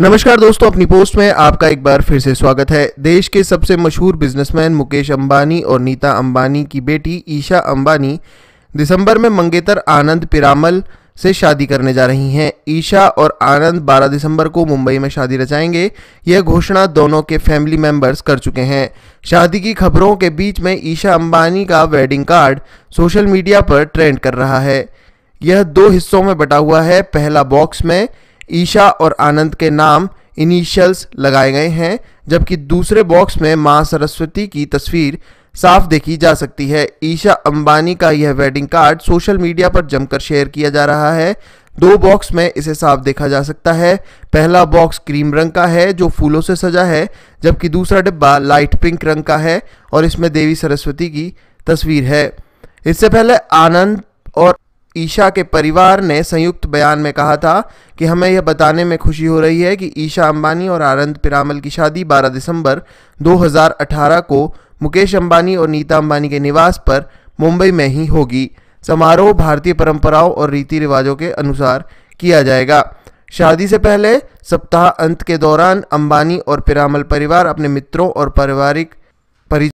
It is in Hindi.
नमस्कार दोस्तों अपनी पोस्ट में आपका एक बार फिर से स्वागत है देश के सबसे मशहूर बिजनेसमैन मुकेश अंबानी और नीता अंबानी की बेटी ईशा अंबानी दिसंबर में मंगेतर आनंद पिरामल से शादी करने जा रही हैं ईशा और आनंद 12 दिसंबर को मुंबई में शादी रचाएंगे यह घोषणा दोनों के फैमिली मेंबर्स कर चुके हैं शादी की खबरों के बीच में ईशा अंबानी का वेडिंग कार्ड सोशल मीडिया पर ट्रेंड कर रहा है यह दो हिस्सों में बटा हुआ है पहला बॉक्स में ईशा और आनंद के नाम इनिशियल्स लगाए गए हैं जबकि दूसरे बॉक्स में माँ सरस्वती की तस्वीर साफ देखी जा सकती है ईशा अंबानी का यह वेडिंग कार्ड सोशल मीडिया पर जमकर शेयर किया जा रहा है दो बॉक्स में इसे साफ देखा जा सकता है पहला बॉक्स क्रीम रंग का है जो फूलों से सजा है जबकि दूसरा डिब्बा लाइट पिंक रंग का है और इसमें देवी सरस्वती की तस्वीर है इससे पहले आनंद और ईशा के परिवार ने संयुक्त बयान में कहा था कि हमें यह बताने में खुशी हो रही है कि ईशा अंबानी और आनंद पिरामल की शादी 12 दिसंबर 2018 को मुकेश अंबानी और नीता अंबानी के निवास पर मुंबई में ही होगी समारोह भारतीय परंपराओं और रीति रिवाजों के अनुसार किया जाएगा शादी से पहले सप्ताह अंत के दौरान अंबानी और पिरामल परिवार अपने मित्रों और पारिवारिक